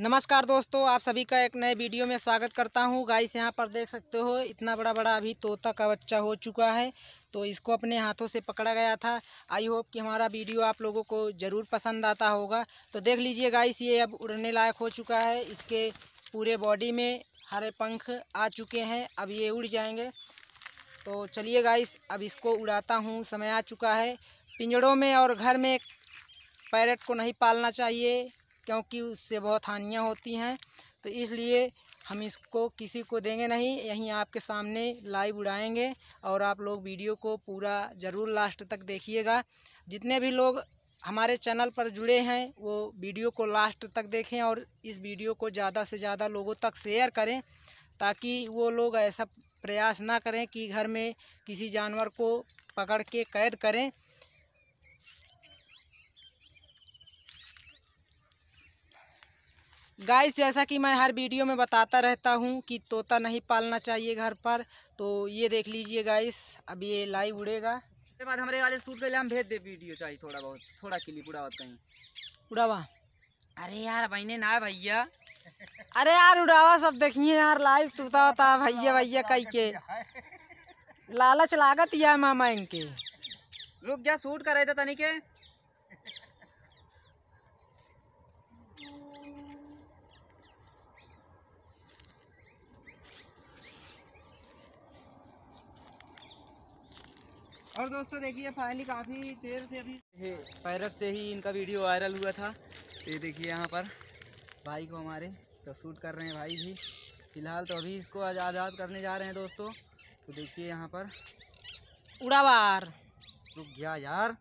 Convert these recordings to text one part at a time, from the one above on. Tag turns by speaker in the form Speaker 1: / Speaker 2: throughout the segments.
Speaker 1: नमस्कार दोस्तों आप सभी का एक नए वीडियो में स्वागत करता हूं गाइस यहां पर देख सकते हो इतना बड़ा बड़ा अभी तोता का बच्चा हो चुका है तो इसको अपने हाथों से पकड़ा गया था आई होप कि हमारा वीडियो आप लोगों को ज़रूर पसंद आता होगा तो देख लीजिए गाइस ये अब उड़ने लायक हो चुका है इसके पूरे बॉडी में हरे पंख आ चुके हैं अब ये उड़ जाएंगे तो चलिए गाइस अब इसको उड़ाता हूँ समय आ चुका है पिंजड़ों में और घर में पैरट को नहीं पालना चाहिए क्योंकि उससे बहुत हानियाँ होती हैं तो इसलिए हम इसको किसी को देंगे नहीं यहीं आपके सामने लाइव उड़ाएंगे और आप लोग वीडियो को पूरा ज़रूर लास्ट तक देखिएगा जितने भी लोग हमारे चैनल पर जुड़े हैं वो वीडियो को लास्ट तक देखें और इस वीडियो को ज़्यादा से ज़्यादा लोगों तक शेयर करें ताकि वो लोग ऐसा प्रयास ना करें कि घर में किसी जानवर को पकड़ के कैद करें गाइस जैसा कि मैं हर वीडियो में बताता रहता हूँ कि तोता नहीं पालना चाहिए घर पर तो
Speaker 2: ये देख लीजिए
Speaker 1: गाइस अब ये लाइव उड़ेगा
Speaker 2: उसके बाद हमारे वाले सूट पहले हम भेज दे वीडियो चाहिए थोड़ा बहुत थोड़ा के क्लिप उड़ा कहीं उड़ावा अरे यार बहने ना भैया
Speaker 1: अरे यार उड़ावा सब देखिए यार लाइव तोता होता भैया भैया कह के लालच लागत या मामा इनके
Speaker 2: रुक गया सूट कर रहे थे तनिके और दोस्तों देखिए फाइनली काफ़ी देर से अभी पैरफ से ही इनका वीडियो वायरल हुआ था तो ये देखिए यहाँ पर भाई को हमारे तो शूट कर रहे हैं भाई भी फिलहाल तो अभी इसको आज़ाद करने जा रहे हैं दोस्तों तो देखिए यहाँ पर उड़ावार रुक गया यार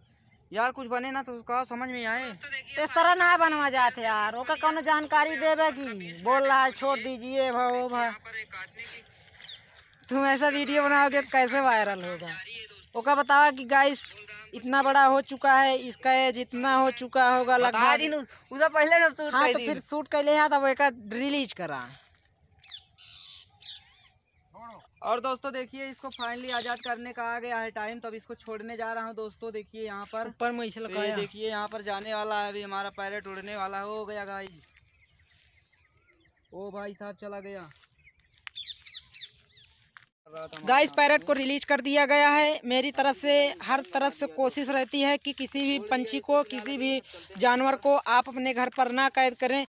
Speaker 2: यार कुछ बने ना तो कहा समझ में आए तो
Speaker 1: तरह ना बनवा जाते यार वो कौन जानकारी देवे की बोल रहा है छोड़ दीजिए भाई तुम ऐसा वीडियो बनाओगे तो कैसे वायरल होगा ओका बतावा कि गाइस इतना बड़ा हो चुका है इसका एज इतना हो चुका होगा लगा दिन उधर पहले ना सूट हाँ तो फिर सूट कैले है तब एक रिलीज करा
Speaker 2: और दोस्तों देखिए इसको फाइनली आजाद करने का आ गया है टाइम तब तो इसको छोड़ने जा रहा हूँ दोस्तों देखिए यहाँ पर ऊपर मैं तो लगाया देखिए यहाँ पर जाने वाला है अभी हमारा पैरेट उड़ने वाला हो गया गाइस ओ भाई साहब चला गया
Speaker 1: गाइस पैरट को रिलीज कर दिया गया है मेरी तरफ से हर तरफ से कोशिश
Speaker 2: रहती है कि किसी भी पंछी को किसी भी जानवर को आप अपने घर पर ना कैद करें